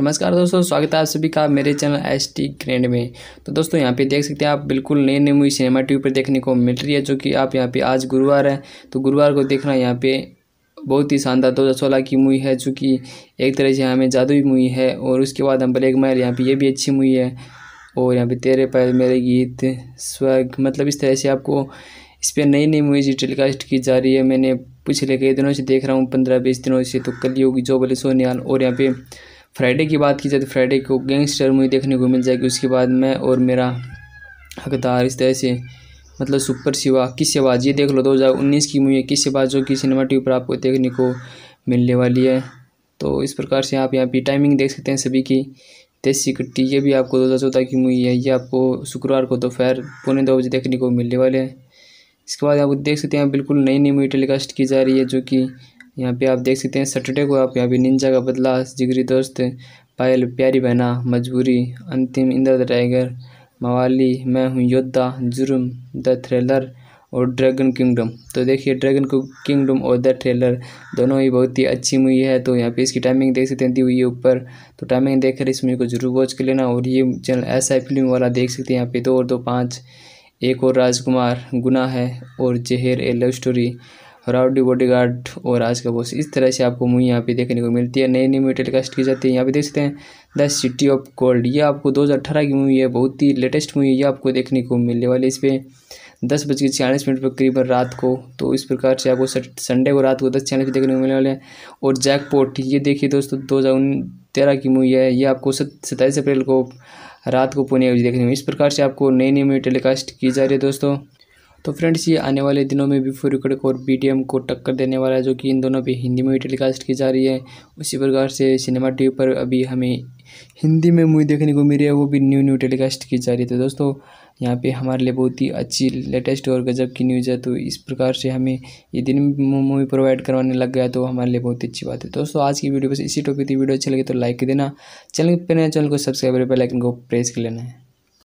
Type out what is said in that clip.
नमस्कार दोस्तों स्वागत है आप सभी का मेरे चैनल एस टी ग्रैंड में तो दोस्तों यहाँ पे देख सकते हैं आप बिल्कुल नई नई मूवी सिनेमा टी पर देखने को मिल रही है जो कि आप यहाँ पे आज गुरुवार है तो गुरुवार को देखना यहाँ पे बहुत ही शानदार दो हज़ार सोलह की मूवी है जो कि एक तरह से हमें जादुई मूवी है और उसके बाद हम ब्लैक मैल यहाँ पर ये भी अच्छी मूवी है और यहाँ पर तेरे पैर मेरे गीत स्वर्ग मतलब इस तरह से आपको इस पर नई नई मूवीज टेलीकास्ट की जा रही है मैंने पिछले कई दिनों से देख रहा हूँ पंद्रह बीस दिनों से तो कल ही होगी जो बोले सोनियाल और यहाँ पे फ्राइडे की बात की जाए तो फ्राइडे को गैंगस्टर मूवी देखने को मिल जाएगी उसके बाद मैं और मेरा हकदार इस तरह से मतलब सुपर शिवा किस आवाज़ ये देख लो दो हज़ार उन्नीस की मूवी है किस आवाज़ जो कि सिनेमा टी पर आपको देखने को मिलने वाली है तो इस प्रकार से आप यहाँ पे टाइमिंग देख सकते हैं सभी की देसी कट्टी ये भी आपको दो हज़ार चौदह की मूवी है ये आपको शुक्रवार को दोपहर तो पौने दो बजे देखने को मिलने वाले हैं इसके बाद आप देख सकते हैं बिल्कुल नई नई मूवी टेलीकास्ट की जा रही है जो कि यहाँ पे आप देख सकते हैं सैटरडे को आप यहाँ पे निंजा का बदला जिगरी दोस्त पायल प्यारी बहना मजबूरी अंतिम इंद्र द टाइगर मवाली मैं हूँ योद्धा जुर्म द थ्रिलर और ड्रैगन किंगडम तो देखिए ड्रैगन किंगडम और द ट्रेलर दोनों ही बहुत ही अच्छी मूवी है तो यहाँ पे इसकी टाइमिंग देख सकते हैं दी हुई है ऊपर तो टाइमिंग देखकर इस मूवी को जरूर वॉच कर लेना और ये चैनल ऐसा है फिल्म वाला देख सकते हैं यहाँ पे दो और दो पाँच एक और राजकुमार गुना है और जहेर a love story rowdy guard और आज का बॉस इस तरह से आपको मूवी यहाँ पे देखने को मिलती है नई नई मूवी टेलीकास्ट की जाती है यहाँ पे देख सकते हैं द सिटी ऑफ गोल्ड ये आपको 2018 की मूवी है बहुत ही लेटेस्ट मूवी ये आपको देखने को मिलने वाली इस पर दस बज के छियालीस मिनट पर करीबन रात को तो इस प्रकार से आपको संडे को रात को दस छियालीस देखने को मिलने वाले हैं और पोर्ट ये देखिए दोस्तों दो हज़ार तेरह की मूवी है ये आपको सत्ताईस अप्रैल को रात को पुणे बजे देखने में इस प्रकार से आपको नई नई मूवी टेलीकास्ट की जा रही है दोस्तों तो फ्रेंड्स ये आने वाले दिनों में भी को और बीटीएम को टक्कर देने वाला है जो कि इन दोनों पे हिंदी मूवी टेलीकास्ट की जा रही है उसी प्रकार से सिनेमा टी वी पर अभी हमें हिंदी में मूवी देखने को मिल रही है वो भी न्यू न्यू टेलीकास्ट की जा रही है तो दोस्तों यहाँ पे हमारे लिए बहुत ही अच्छी लेटेस्ट और गजब की न्यूज़ है तो इस प्रकार से हमें ये दिन मूवी प्रोवाइड करवाने लग गया तो हमारे लिए बहुत ही अच्छी बात है दोस्तों आज की वीडियो बस इसी टॉपिक की वीडियो अच्छी लगी तो लाइक देना चैनल पर नया चैनल को सब्सक्राइब पर लाइक को प्रेस कर लेना है